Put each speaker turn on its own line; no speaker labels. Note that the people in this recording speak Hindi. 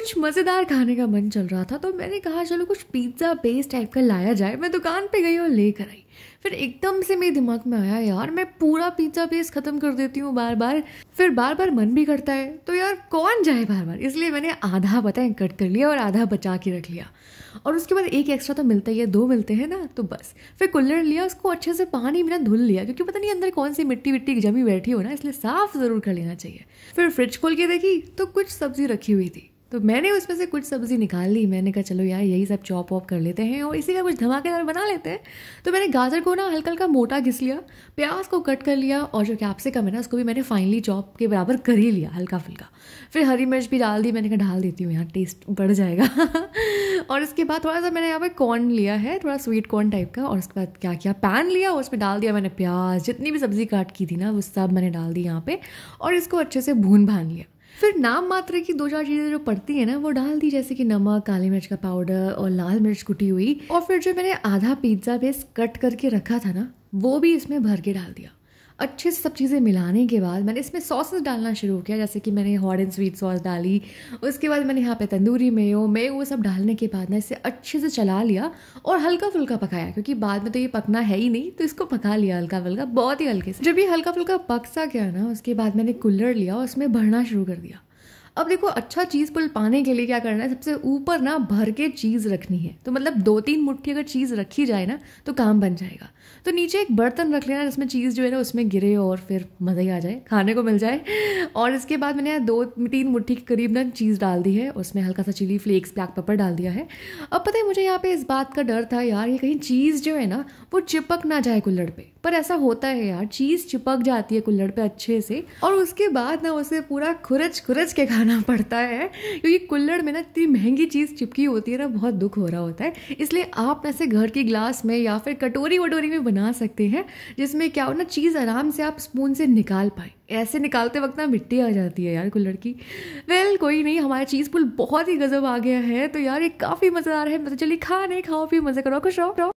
कुछ मज़ेदार खाने का मन चल रहा था तो मैंने कहा चलो कुछ पिज्ज़ा बेस टाइप का लाया जाए मैं दुकान पे गई और लेकर आई फिर एकदम से मेरे दिमाग में आया यार मैं पूरा पिज्ज़ा बेस ख़त्म कर देती हूँ बार बार फिर बार बार मन भी करता है तो यार कौन जाए बार बार इसलिए मैंने आधा पता है कट कर लिया और आधा बचा के रख लिया और उसके बाद एक एक्स्ट्रा तो मिलता ही है दो मिलते हैं ना तो बस फिर कुल्लर लिया उसको अच्छे से पानी बिना धुल लिया क्योंकि पता नहीं अंदर कौन सी मिट्टी विट्टी जमी बैठी हो ना इसलिए साफ़ ज़रूर कर लेना चाहिए फिर फ्रिज खोल के देखी तो कुछ सब्ज़ी रखी हुई थी तो मैंने उसमें से कुछ सब्ज़ी निकाल ली मैंने कहा चलो यार यही सब चॉप ऑप कर लेते हैं और इसी का कुछ धमाकेदार बना लेते हैं तो मैंने गाजर को ना हल्का हल्का मोटा घिस लिया प्याज को कट कर लिया और जो कैप्सिकम है ना उसको भी मैंने फाइनली चॉप के बराबर कर ही लिया हल्का फुल्का फिर हरी मिर्च भी डाल दी मैंने कहा डाल देती हूँ यहाँ टेस्ट बढ़ जाएगा और इसके बाद थोड़ा सा मैंने यहाँ पर कॉर्न लिया है थोड़ा स्वीट कॉर्न टाइप का और उसके बाद क्या किया पैन लिया और उसमें डाल दिया मैंने प्याज जितनी भी सब्ज़ी काट की थी ना वो सब मैंने डाल दी यहाँ पर और इसको अच्छे से भून भान लिया फिर नाम मात्र की दो चार चीज़ें जो पड़ती है ना वो डाल दी जैसे कि नमक काली मिर्च का पाउडर और लाल मिर्च कुटी हुई और फिर जो मैंने आधा पिज्ज़ा बेस कट करके रखा था ना वो भी इसमें भर के डाल दिया अच्छे से सब चीज़ें मिलाने के बाद मैंने इसमें सॉसेस डालना शुरू किया जैसे कि मैंने हॉट एंड स्वीट सॉस डाली उसके बाद मैंने यहाँ पे तंदूरी मेयो मेयो वो सब डालने के बाद ना इसे अच्छे से चला लिया और हल्का फुल्का पकाया क्योंकि बाद में तो ये पकना है ही नहीं तो इसको पका लिया हल्का फुल्का बहुत ही हल्के से जब ये हल्का फुल्का पक सा गया ना उसके बाद मैंने कूलर लिया और उसमें भरना शुरू कर दिया अब देखो अच्छा चीज़ पुल पाने के लिए क्या करना है सबसे ऊपर ना भर के चीज़ रखनी है तो मतलब दो तीन मुट्ठी अगर चीज़ रखी जाए ना तो काम बन जाएगा तो नीचे एक बर्तन रख लेना जिसमें चीज़ जो है ना उसमें गिरे और फिर मज़ा ही आ जाए खाने को मिल जाए और इसके बाद मैंने दो तीन मुट्ठी के करीब ना चीज़ डाल दी है उसमें हल्का सा चिली फ्लेक्स ब्लैक पेपर डाल दिया है अब पता है मुझे यहाँ पर इस बात का डर था यार ये कहीं चीज़ जो है ना वो चिपक ना जाए कुल्लड़ पर पर ऐसा होता है यार चीज़ चिपक जाती है कुल्लड़ पे अच्छे से और उसके बाद ना उसे पूरा खुरच खुरच के खाना पड़ता है क्योंकि कुल्लड़ में ना इतनी महंगी चीज़ चिपकी होती है ना बहुत दुख हो रहा होता है इसलिए आप ऐसे घर की ग्लास में या फिर कटोरी वटोरी में बना सकते हैं जिसमें क्या हो ना चीज़ आराम से आप स्पून से निकाल पाए ऐसे निकालते वक्त ना मिट्टी आ जाती है यार कुल्लड़ की वेल well, कोई नहीं हमारा चीज़ पुल बहुत ही गजब आ गया है तो यार ये काफ़ी मज़ेदार है मतलब चलिए खा नहीं खाओ फिर मज़े करो खुश रहो